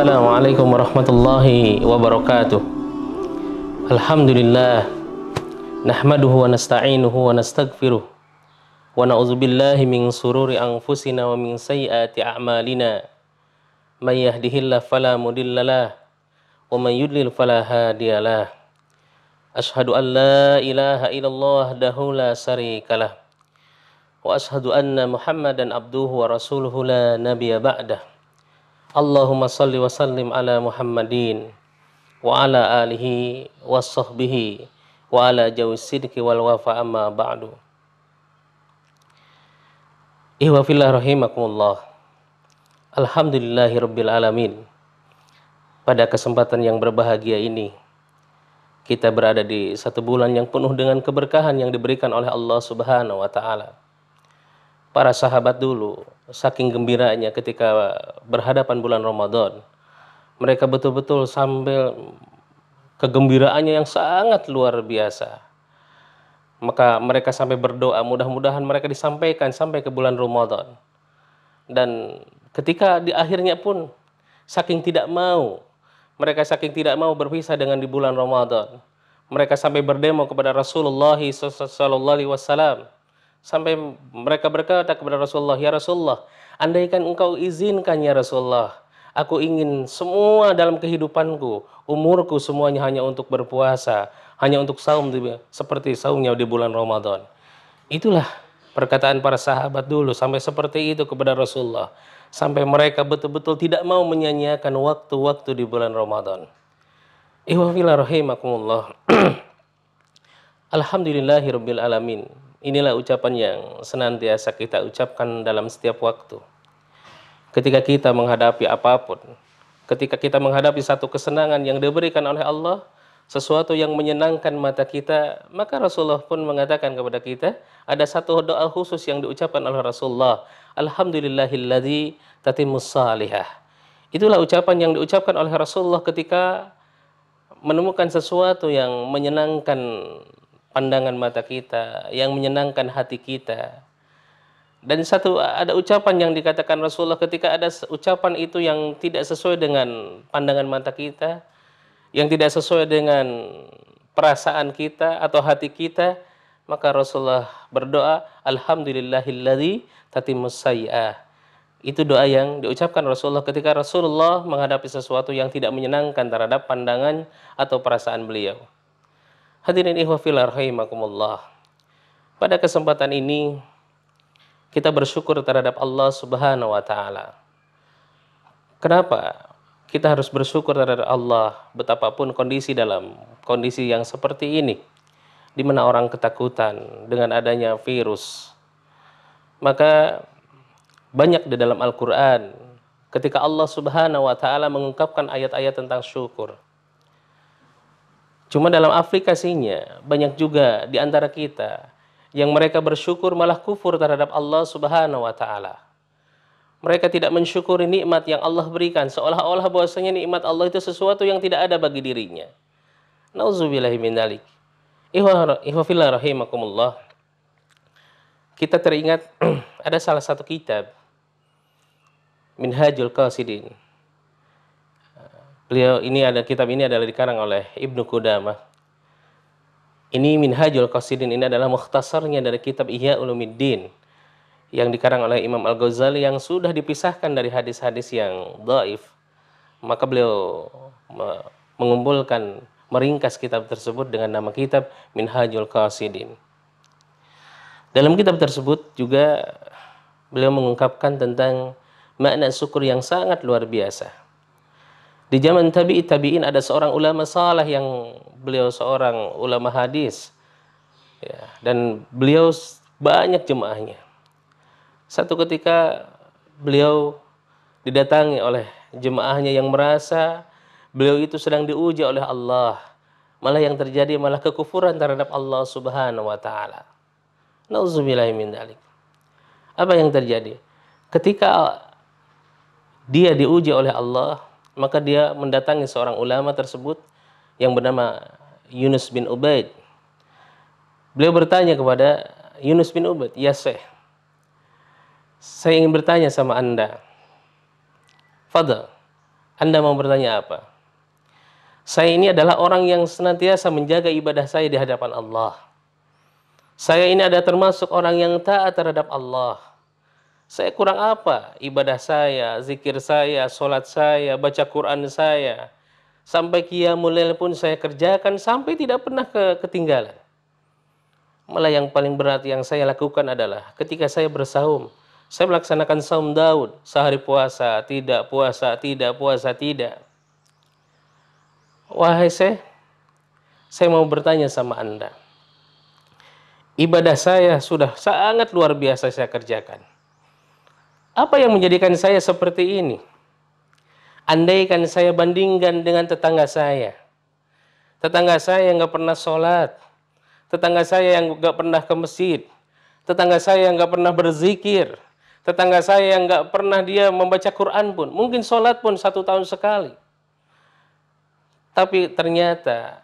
Assalamualaikum warahmatullahi wabarakatuh. Alhamdulillah. Nahmaduhu wa nasta'inuhu wa nastaghfiruh. Wa na'udzu billahi min sururi anfusina wa min sayyiati a'malina. May yahdihillahu fala mudhillalah wa may yudlil fala Ashadu Ashhadu an la ilaha illallah dahu la syarikalah. Wa ashadu anna Muhammadan abduhu wa rasuluhu la nabiya ba'dah. Allahumma salli wa sallim ala Muhammadin wa ala alihi wa sahbihi wa ala jawi sidki wal wafa amma ba'du fillah rahimakumullah Alhamdulillahi rabbil alamin Pada kesempatan yang berbahagia ini kita berada di satu bulan yang penuh dengan keberkahan yang diberikan oleh Allah Subhanahu wa taala. Para sahabat dulu, saking gembiranya ketika berhadapan bulan Ramadan. Mereka betul-betul sambil kegembiraannya yang sangat luar biasa. Maka mereka sampai berdoa, mudah-mudahan mereka disampaikan sampai ke bulan Ramadan. Dan ketika di akhirnya pun saking tidak mau, mereka saking tidak mau berpisah dengan di bulan Ramadan. Mereka sampai berdemo kepada Rasulullah SAW Sampai mereka berkata kepada Rasulullah, "Ya Rasulullah, andaikan engkau izinkan ya Rasulullah, aku ingin semua dalam kehidupanku, umurku semuanya hanya untuk berpuasa, hanya untuk saum seperti saumnya di bulan Ramadan." Itulah perkataan para sahabat dulu sampai seperti itu kepada Rasulullah, sampai mereka betul-betul tidak mau menyanyiakan waktu-waktu di bulan Ramadan. Ihwafillah rahimakumullah. Alhamdulillahirabbil alamin. Inilah ucapan yang senantiasa kita ucapkan dalam setiap waktu. Ketika kita menghadapi apapun, ketika kita menghadapi satu kesenangan yang diberikan oleh Allah, sesuatu yang menyenangkan mata kita, maka Rasulullah pun mengatakan kepada kita, ada satu doa khusus yang diucapkan oleh Rasulullah, Alhamdulillahilladzi tatimus salihah. Itulah ucapan yang diucapkan oleh Rasulullah ketika menemukan sesuatu yang menyenangkan pandangan mata kita, yang menyenangkan hati kita. Dan satu ada ucapan yang dikatakan Rasulullah ketika ada ucapan itu yang tidak sesuai dengan pandangan mata kita, yang tidak sesuai dengan perasaan kita atau hati kita, maka Rasulullah berdoa, Alhamdulillahilladzi tatimus sayyah. Itu doa yang diucapkan Rasulullah ketika Rasulullah menghadapi sesuatu yang tidak menyenangkan terhadap pandangan atau perasaan beliau. Hadirin ihwa rahimakumullah. Pada kesempatan ini kita bersyukur terhadap Allah Subhanahu wa taala. Kenapa? Kita harus bersyukur terhadap Allah betapapun kondisi dalam kondisi yang seperti ini di mana orang ketakutan dengan adanya virus. Maka banyak di dalam Al-Qur'an ketika Allah Subhanahu wa taala mengungkapkan ayat-ayat tentang syukur Cuma dalam aplikasinya banyak juga di antara kita yang mereka bersyukur malah kufur terhadap Allah Subhanahu wa taala. Mereka tidak mensyukuri nikmat yang Allah berikan seolah-olah bahwasanya nikmat Allah itu sesuatu yang tidak ada bagi dirinya. Nauzubillahi min rahimakumullah. Kita teringat ada salah satu kitab Minhajul Qasidin Beliau ini ada kitab ini adalah dikarang oleh Ibnu Qudamah. Ini Minhajul Qasidin ini adalah mukhtasarnya dari kitab Ihya ulumiddin yang dikarang oleh Imam Al-Ghazali yang sudah dipisahkan dari hadis-hadis yang dhaif. Maka beliau mengumpulkan meringkas kitab tersebut dengan nama kitab Minhajul Qasidin. Dalam kitab tersebut juga beliau mengungkapkan tentang makna syukur yang sangat luar biasa di zaman tabi'i tabi'in ada seorang ulama salah yang beliau seorang ulama hadis. Ya, dan beliau banyak jemaahnya. Satu ketika beliau didatangi oleh jemaahnya yang merasa beliau itu sedang diuji oleh Allah. Malah yang terjadi malah kekufuran terhadap Allah Subhanahu wa taala. Nauzubillahi min Apa yang terjadi? Ketika dia diuji oleh Allah, maka dia mendatangi seorang ulama tersebut yang bernama Yunus bin Ubaid. Beliau bertanya kepada Yunus bin Ubaid, "Ya Syekh, saya ingin bertanya sama Anda." Fadal, Anda mau bertanya apa? Saya ini adalah orang yang senantiasa menjaga ibadah saya di hadapan Allah. Saya ini ada termasuk orang yang taat terhadap Allah. Saya kurang apa? Ibadah saya, zikir saya, sholat saya, baca Quran saya. Sampai kiamulail pun saya kerjakan sampai tidak pernah ke ketinggalan. Malah yang paling berat yang saya lakukan adalah ketika saya bersaum, saya melaksanakan saum Daud, sehari puasa, tidak puasa, tidak puasa, tidak. Wahai saya, saya mau bertanya sama Anda. Ibadah saya sudah sangat luar biasa saya kerjakan. Apa yang menjadikan saya seperti ini? Andaikan saya bandingkan dengan tetangga saya. Tetangga saya yang gak pernah sholat. Tetangga saya yang gak pernah ke masjid. Tetangga saya yang gak pernah berzikir. Tetangga saya yang gak pernah dia membaca Quran pun. Mungkin sholat pun satu tahun sekali. Tapi ternyata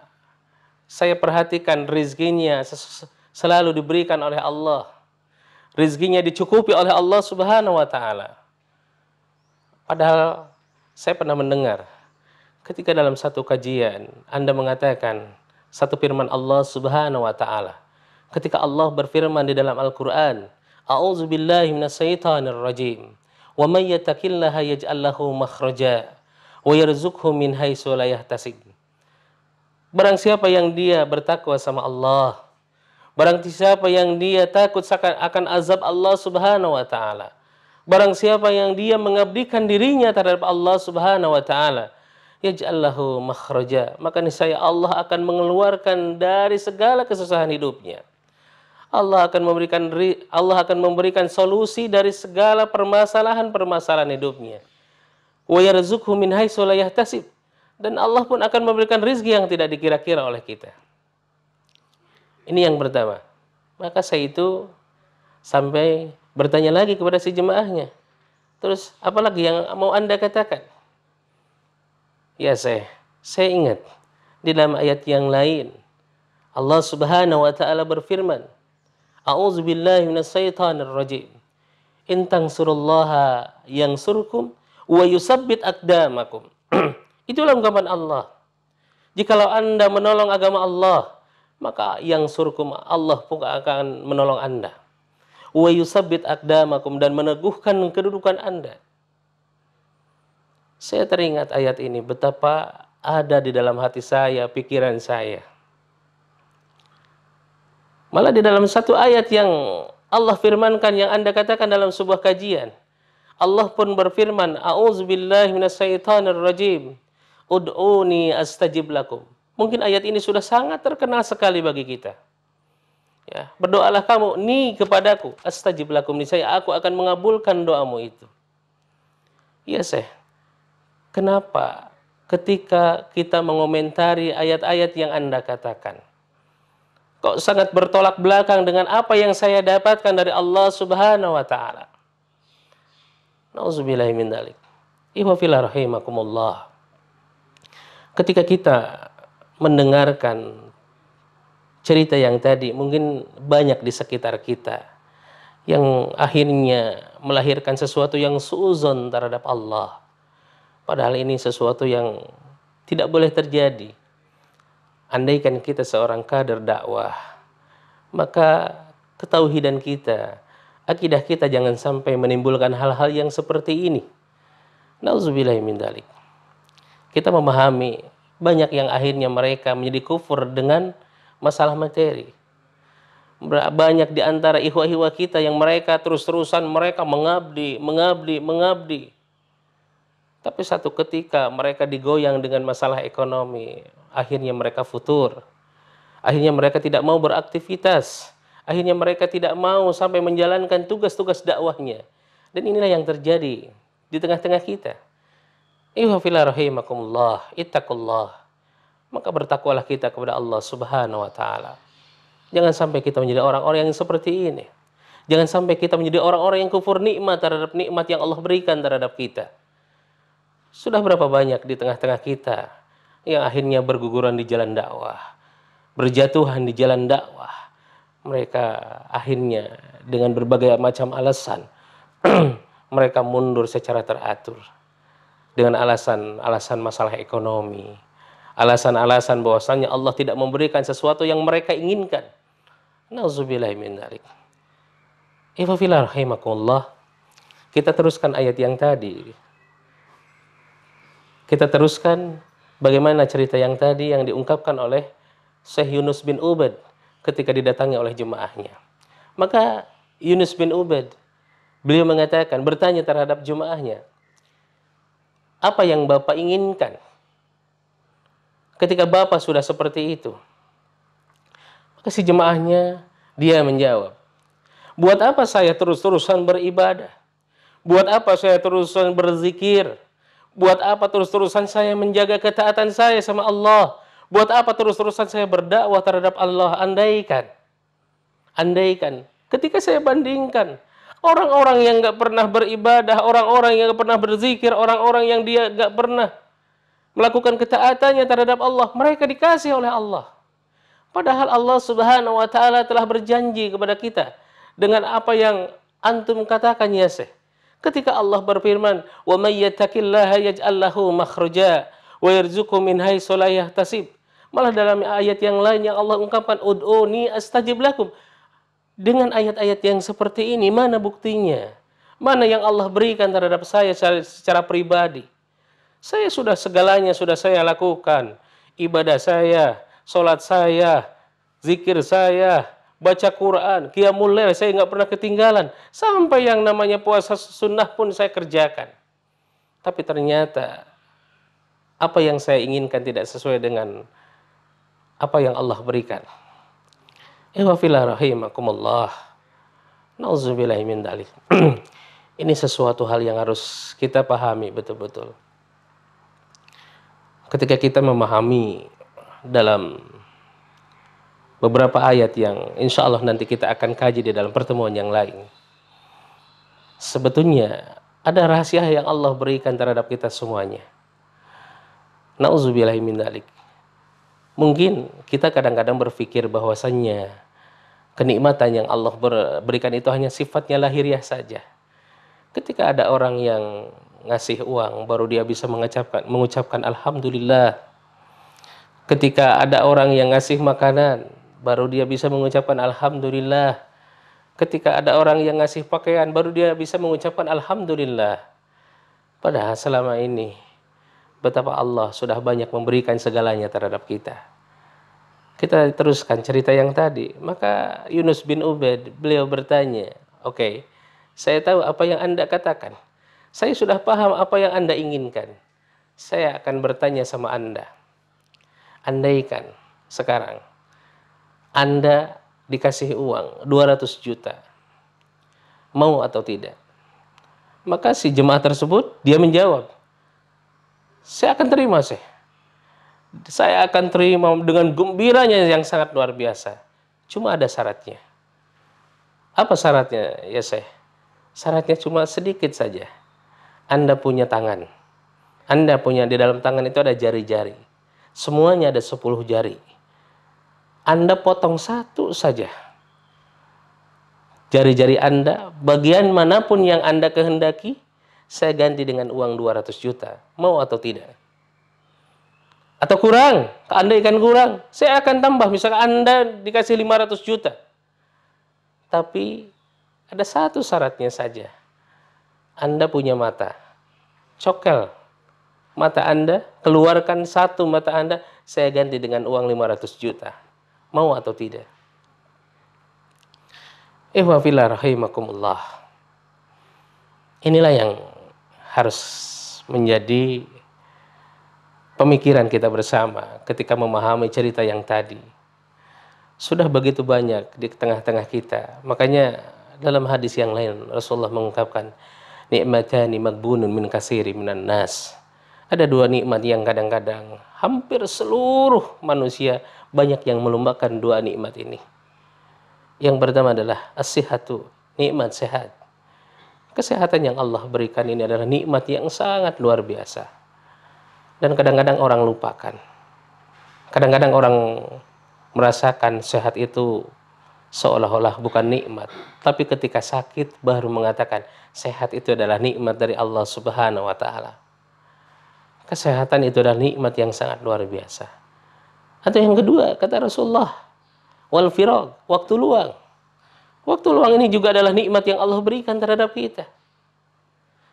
saya perhatikan rizkinya selalu diberikan oleh Allah. Rizkinya dicukupi oleh Allah Subhanahu wa taala. Padahal saya pernah mendengar ketika dalam satu kajian Anda mengatakan satu firman Allah Subhanahu wa taala. Ketika Allah berfirman di dalam Al-Qur'an, "A'udzubillahi minasyaitonir rajim. Wa may yattaqillaha yaj'al wa yarzuqhu min haitsu la yahtasib." Barang siapa yang dia bertakwa sama Allah, Barang siapa yang dia takut akan azab Allah Subhanahu wa taala. Barang siapa yang dia mengabdikan dirinya terhadap Allah Subhanahu wa taala, yaj'allahu makhraja, maka niscaya Allah akan mengeluarkan dari segala kesusahan hidupnya. Allah akan memberikan Allah akan memberikan solusi dari segala permasalahan-permasalahan hidupnya. Wa yarzuqhu min haitsu la yahtasib. Dan Allah pun akan memberikan rizki yang tidak dikira-kira oleh kita. Ini yang pertama. Maka saya itu sampai bertanya lagi kepada si jemaahnya. Terus apalagi yang mau Anda katakan? Ya saya, saya ingat di dalam ayat yang lain Allah Subhanahu wa taala berfirman, "A'udzu billahi Rajim. rajim. surullaha yang surkum, wa yusabbit akdamakum." Itulah ungkapan Allah. Jikalau Anda menolong agama Allah, maka yang surkum Allah pun akan menolong Anda. Wa yusabbit akdamakum dan meneguhkan kedudukan Anda. Saya teringat ayat ini betapa ada di dalam hati saya, pikiran saya. Malah di dalam satu ayat yang Allah firmankan yang Anda katakan dalam sebuah kajian. Allah pun berfirman, "A'udzubillahi rajim. Ud'uni astajib lakum." Mungkin ayat ini sudah sangat terkenal sekali bagi kita. Ya, berdoalah kamu ni kepadaku, astajib lakum saya aku akan mengabulkan doamu itu. Ya, Syekh. Kenapa ketika kita mengomentari ayat-ayat yang Anda katakan kok sangat bertolak belakang dengan apa yang saya dapatkan dari Allah Subhanahu wa taala. Nauzubillahi min dzalik. Ihwa rahimakumullah. Ketika kita mendengarkan cerita yang tadi mungkin banyak di sekitar kita yang akhirnya melahirkan sesuatu yang suzon terhadap Allah. Padahal ini sesuatu yang tidak boleh terjadi. Andaikan kita seorang kader dakwah, maka dan kita, akidah kita jangan sampai menimbulkan hal-hal yang seperti ini. Nauzubillah Kita memahami banyak yang akhirnya mereka menjadi kufur dengan masalah materi. Banyak di antara ihwa-ihwa kita yang mereka terus-terusan mereka mengabdi, mengabdi, mengabdi. Tapi satu ketika mereka digoyang dengan masalah ekonomi, akhirnya mereka futur. Akhirnya mereka tidak mau beraktivitas. Akhirnya mereka tidak mau sampai menjalankan tugas-tugas dakwahnya. Dan inilah yang terjadi di tengah-tengah kita. Ihfila rahimakumullah, ittaqullah. Maka bertakwalah kita kepada Allah Subhanahu wa taala. Jangan sampai kita menjadi orang-orang yang seperti ini. Jangan sampai kita menjadi orang-orang yang kufur nikmat terhadap nikmat yang Allah berikan terhadap kita. Sudah berapa banyak di tengah-tengah kita yang akhirnya berguguran di jalan dakwah, berjatuhan di jalan dakwah. Mereka akhirnya dengan berbagai macam alasan mereka mundur secara teratur dengan alasan-alasan masalah ekonomi, alasan-alasan bahwasanya Allah tidak memberikan sesuatu yang mereka inginkan. Nauzubillah min dzalik. rahimakumullah. Kita teruskan ayat yang tadi. Kita teruskan bagaimana cerita yang tadi yang diungkapkan oleh Syekh Yunus bin Ubad ketika didatangi oleh jemaahnya. Maka Yunus bin Ubad beliau mengatakan bertanya terhadap jemaahnya, apa yang Bapak inginkan. Ketika Bapak sudah seperti itu, maka si jemaahnya dia menjawab, Buat apa saya terus-terusan beribadah? Buat apa saya terus-terusan berzikir? Buat apa terus-terusan saya menjaga ketaatan saya sama Allah? Buat apa terus-terusan saya berdakwah terhadap Allah? Andaikan, andaikan, ketika saya bandingkan Orang-orang yang nggak pernah beribadah, orang-orang yang nggak pernah berzikir, orang-orang yang dia nggak pernah melakukan ketaatannya terhadap Allah, mereka dikasih oleh Allah. Padahal Allah Subhanahu wa taala telah berjanji kepada kita dengan apa yang antum katakan ya Ketika Allah berfirman, "Wa may yattaqillaha yaj'al wa yarzuqhu min haitsu la yahtasib." Malah dalam ayat yang lain yang Allah ungkapkan, "Ud'uni astajib lakum." Dengan ayat-ayat yang seperti ini, mana buktinya? Mana yang Allah berikan terhadap saya secara, secara pribadi? Saya sudah segalanya sudah saya lakukan. Ibadah saya, sholat saya, zikir saya, baca Quran, qiyamul saya nggak pernah ketinggalan. Sampai yang namanya puasa sunnah pun saya kerjakan. Tapi ternyata apa yang saya inginkan tidak sesuai dengan apa yang Allah berikan. Ikhwafillah eh, min Ini sesuatu hal yang harus kita pahami betul-betul. Ketika kita memahami dalam beberapa ayat yang insya Allah nanti kita akan kaji di dalam pertemuan yang lain. Sebetulnya ada rahasia yang Allah berikan terhadap kita semuanya. Nauzubillahi Mungkin kita kadang-kadang berpikir bahwasannya kenikmatan yang Allah berikan itu hanya sifatnya lahiriah saja. Ketika ada orang yang ngasih uang baru dia bisa mengucapkan mengucapkan alhamdulillah. Ketika ada orang yang ngasih makanan baru dia bisa mengucapkan alhamdulillah. Ketika ada orang yang ngasih pakaian baru dia bisa mengucapkan alhamdulillah. Padahal selama ini betapa Allah sudah banyak memberikan segalanya terhadap kita. Kita teruskan cerita yang tadi. Maka Yunus bin Ubaid beliau bertanya, "Oke, okay, saya tahu apa yang Anda katakan. Saya sudah paham apa yang Anda inginkan. Saya akan bertanya sama Anda. Andaikan sekarang Anda dikasih uang 200 juta. Mau atau tidak?" Maka si jemaah tersebut dia menjawab, "Saya akan terima, sih." saya akan terima dengan gembiranya yang sangat luar biasa. Cuma ada syaratnya. Apa syaratnya, ya saya? Syaratnya cuma sedikit saja. Anda punya tangan. Anda punya di dalam tangan itu ada jari-jari. Semuanya ada sepuluh jari. Anda potong satu saja. Jari-jari Anda, bagian manapun yang Anda kehendaki, saya ganti dengan uang 200 juta. Mau atau tidak? atau kurang, anda ikan kurang, saya akan tambah. Misalkan Anda dikasih 500 juta. Tapi ada satu syaratnya saja. Anda punya mata. Cokel mata Anda, keluarkan satu mata Anda, saya ganti dengan uang 500 juta. Mau atau tidak? Ihwa rahimakumullah. Inilah yang harus menjadi pemikiran kita bersama ketika memahami cerita yang tadi. Sudah begitu banyak di tengah-tengah kita. Makanya dalam hadis yang lain Rasulullah mengungkapkan nikmatani magbunun min kasiri minan nas. Ada dua nikmat yang kadang-kadang hampir seluruh manusia banyak yang melombakan dua nikmat ini. Yang pertama adalah as-sihatu, nikmat sehat. Kesehatan yang Allah berikan ini adalah nikmat yang sangat luar biasa dan kadang-kadang orang lupakan. Kadang-kadang orang merasakan sehat itu seolah-olah bukan nikmat, tapi ketika sakit baru mengatakan sehat itu adalah nikmat dari Allah Subhanahu wa taala. Kesehatan itu adalah nikmat yang sangat luar biasa. Atau yang kedua, kata Rasulullah, wal firog, waktu luang. Waktu luang ini juga adalah nikmat yang Allah berikan terhadap kita.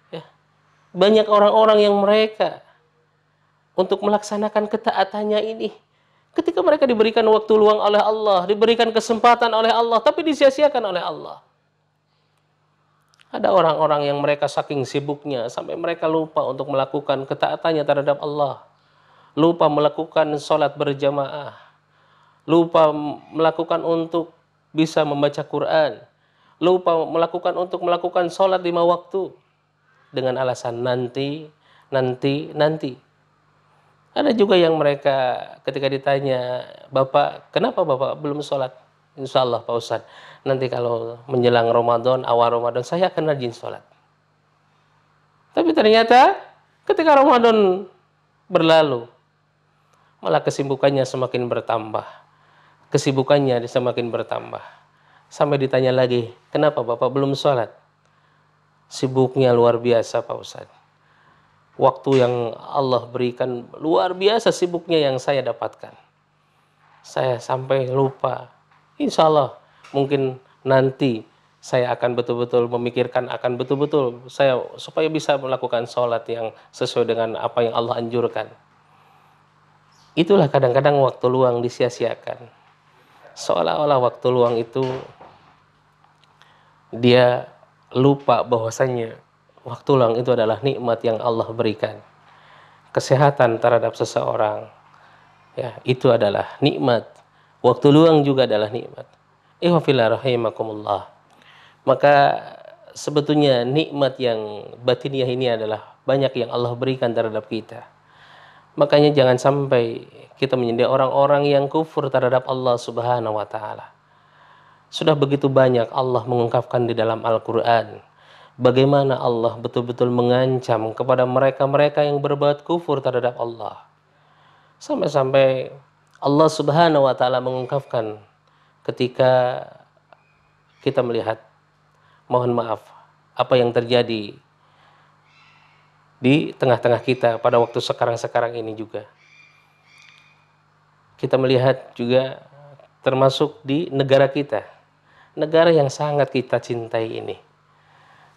Ya. Banyak orang-orang yang mereka untuk melaksanakan ketaatannya ini. Ketika mereka diberikan waktu luang oleh Allah, diberikan kesempatan oleh Allah, tapi disia-siakan oleh Allah. Ada orang-orang yang mereka saking sibuknya sampai mereka lupa untuk melakukan ketaatannya terhadap Allah. Lupa melakukan sholat berjamaah. Lupa melakukan untuk bisa membaca Quran. Lupa melakukan untuk melakukan sholat lima waktu. Dengan alasan nanti, nanti, nanti. Ada juga yang mereka ketika ditanya, Bapak, kenapa Bapak belum sholat? Insya Allah Pak Ustadz, nanti kalau menjelang Ramadan, awal Ramadan, saya akan rajin sholat. Tapi ternyata ketika Ramadan berlalu, malah kesibukannya semakin bertambah. Kesibukannya semakin bertambah. Sampai ditanya lagi, kenapa Bapak belum sholat? Sibuknya luar biasa Pak Ustadz waktu yang Allah berikan luar biasa sibuknya yang saya dapatkan. Saya sampai lupa. Insya Allah mungkin nanti saya akan betul-betul memikirkan akan betul-betul saya supaya bisa melakukan sholat yang sesuai dengan apa yang Allah anjurkan. Itulah kadang-kadang waktu luang disia-siakan. Seolah-olah waktu luang itu dia lupa bahwasanya Waktu luang itu adalah nikmat yang Allah berikan. Kesehatan terhadap seseorang, ya itu adalah nikmat. Waktu luang juga adalah nikmat. rahimakumullah. Maka sebetulnya nikmat yang batiniah ini adalah banyak yang Allah berikan terhadap kita. Makanya jangan sampai kita menjadi orang-orang yang kufur terhadap Allah Subhanahu wa taala. Sudah begitu banyak Allah mengungkapkan di dalam Al-Qur'an bagaimana Allah betul-betul mengancam kepada mereka-mereka yang berbuat kufur terhadap Allah. Sampai-sampai Allah Subhanahu wa taala mengungkapkan ketika kita melihat mohon maaf apa yang terjadi di tengah-tengah kita pada waktu sekarang-sekarang ini juga. Kita melihat juga termasuk di negara kita, negara yang sangat kita cintai ini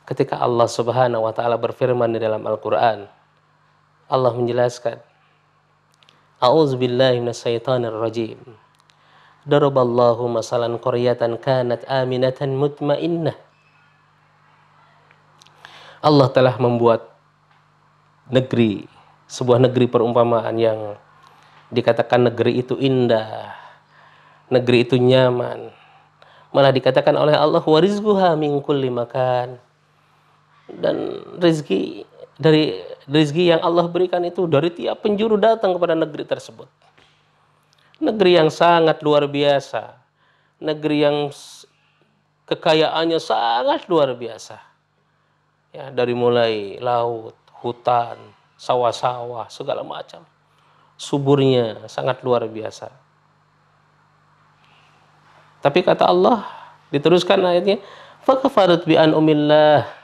ketika Allah Subhanahu wa taala berfirman di dalam Al-Qur'an Allah menjelaskan A'udzubillahi minasyaitonirrajim Daraballahu masalan qaryatan kanat aminatan mutmainnah Allah telah membuat negeri sebuah negeri perumpamaan yang dikatakan negeri itu indah negeri itu nyaman malah dikatakan oleh Allah warizquha min kulli makan dan rezeki dari rezeki yang Allah berikan itu dari tiap penjuru datang kepada negeri tersebut. Negeri yang sangat luar biasa. Negeri yang kekayaannya sangat luar biasa. Ya, dari mulai laut, hutan, sawah-sawah, segala macam. Suburnya sangat luar biasa. Tapi kata Allah, diteruskan ayatnya, فَكَفَرَتْ بِأَنْ أُمِ اللَّهِ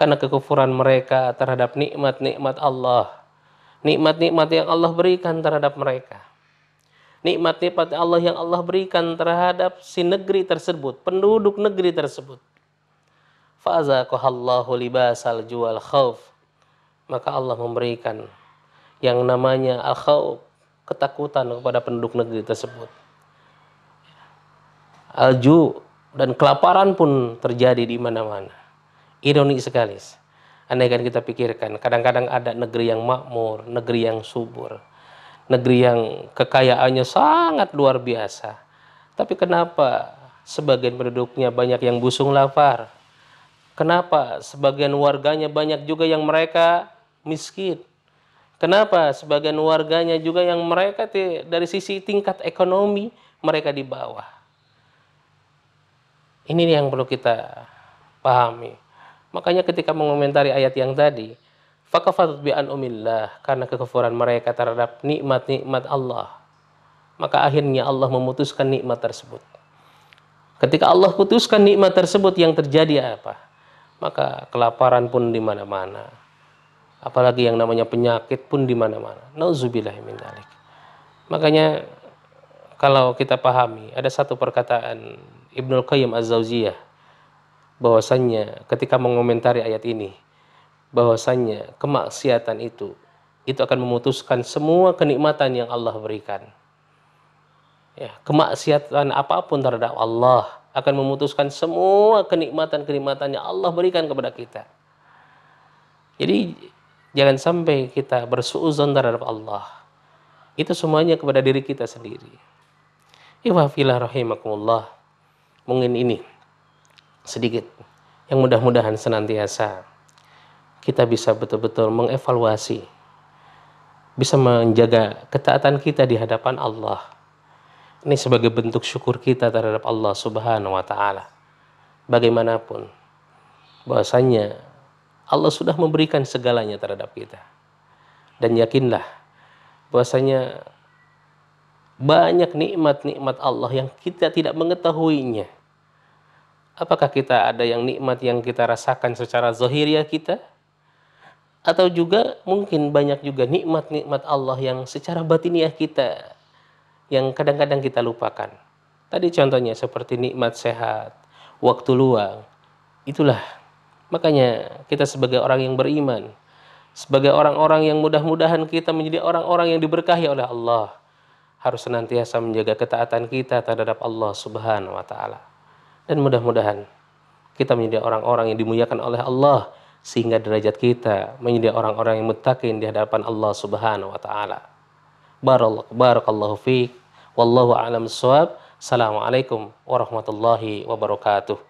karena kekufuran mereka terhadap nikmat-nikmat Allah. Nikmat-nikmat yang Allah berikan terhadap mereka. Nikmat-nikmat Allah yang Allah berikan terhadap si negeri tersebut, penduduk negeri tersebut. Fa'azakohallahu libasal jual khawf. Maka Allah memberikan yang namanya al-khawf, ketakutan kepada penduduk negeri tersebut. Alju dan kelaparan pun terjadi di mana-mana Ironi sekali. Andai kan kita pikirkan, kadang-kadang ada negeri yang makmur, negeri yang subur, negeri yang kekayaannya sangat luar biasa. Tapi kenapa sebagian penduduknya banyak yang busung lapar? Kenapa sebagian warganya banyak juga yang mereka miskin? Kenapa sebagian warganya juga yang mereka dari sisi tingkat ekonomi mereka di bawah? Ini yang perlu kita pahami. Makanya ketika mengomentari ayat yang tadi, fakafatut bi umillah karena kekufuran mereka terhadap nikmat-nikmat Allah. Maka akhirnya Allah memutuskan nikmat tersebut. Ketika Allah putuskan nikmat tersebut yang terjadi apa? Maka kelaparan pun di mana-mana. Apalagi yang namanya penyakit pun di mana-mana. Nauzubillah min dalik. Makanya kalau kita pahami ada satu perkataan Ibnul Qayyim Az-Zauziyah bahwasannya ketika mengomentari ayat ini bahwasannya kemaksiatan itu itu akan memutuskan semua kenikmatan yang Allah berikan. Ya, kemaksiatan apapun terhadap Allah akan memutuskan semua kenikmatan kenikmatannya Allah berikan kepada kita. Jadi jangan sampai kita bersuuzon terhadap Allah. Itu semuanya kepada diri kita sendiri. Ihwafilah rahimakumullah. Mungkin ini sedikit yang mudah-mudahan senantiasa kita bisa betul-betul mengevaluasi bisa menjaga ketaatan kita di hadapan Allah ini sebagai bentuk syukur kita terhadap Allah Subhanahu wa taala bagaimanapun bahwasanya Allah sudah memberikan segalanya terhadap kita dan yakinlah bahwasanya banyak nikmat-nikmat Allah yang kita tidak mengetahuinya Apakah kita ada yang nikmat yang kita rasakan secara zahiriah kita? Atau juga mungkin banyak juga nikmat-nikmat Allah yang secara batiniah kita yang kadang-kadang kita lupakan. Tadi contohnya seperti nikmat sehat, waktu luang. Itulah makanya kita sebagai orang yang beriman, sebagai orang-orang yang mudah-mudahan kita menjadi orang-orang yang diberkahi oleh Allah harus senantiasa menjaga ketaatan kita terhadap Allah Subhanahu wa taala. Dan mudah-mudahan kita menjadi orang-orang yang dimuliakan oleh Allah sehingga derajat kita menjadi orang-orang yang muttaqin di hadapan Allah Subhanahu wa taala. Barakallahu fiik. Wallahu a'lam bissawab. Assalamualaikum warahmatullahi wabarakatuh.